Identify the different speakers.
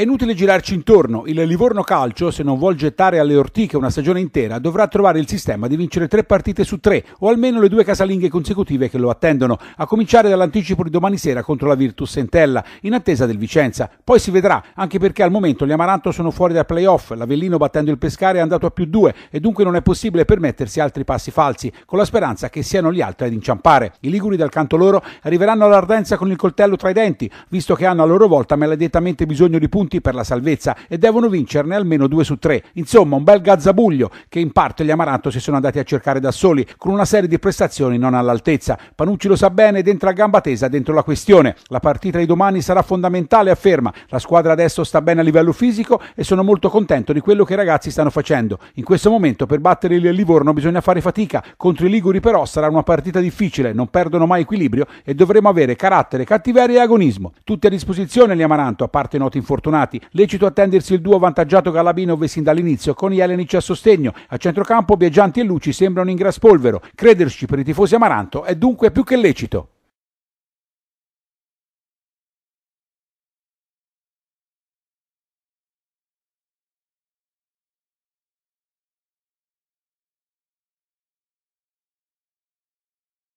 Speaker 1: È inutile girarci intorno, il Livorno Calcio, se non vuol gettare alle ortiche una stagione intera, dovrà trovare il sistema di vincere tre partite su tre, o almeno le due casalinghe consecutive che lo attendono, a cominciare dall'anticipo di domani sera contro la Virtus Sentella, in attesa del Vicenza. Poi si vedrà, anche perché al momento gli Amaranto sono fuori dai playoff, l'Avellino battendo il Pescare è andato a più due, e dunque non è possibile permettersi altri passi falsi, con la speranza che siano gli altri ad inciampare. I Liguri dal canto loro arriveranno all'ardenza con il coltello tra i denti, visto che hanno a loro volta maledettamente bisogno di punti punti per la salvezza e devono vincerne almeno due su tre. Insomma, un bel gazzabuglio che in parte gli Amaranto si sono andati a cercare da soli, con una serie di prestazioni non all'altezza. Panucci lo sa bene ed entra a gamba tesa dentro la questione. La partita di domani sarà fondamentale, afferma. La squadra adesso sta bene a livello fisico e sono molto contento di quello che i ragazzi stanno facendo. In questo momento per battere il Livorno bisogna fare fatica. Contro i Liguri però sarà una partita difficile, non perdono mai equilibrio e dovremo avere carattere, cattiveria e agonismo. Tutti a disposizione gli Amaranto, a parte noti infortunati fortunati. Lecito attendersi il duo avvantaggiato Galabinov sin dall'inizio con Jelenic a sostegno. A centrocampo Biaggianti e Luci sembrano in graspolvero. Crederci per i tifosi Amaranto è dunque più che lecito.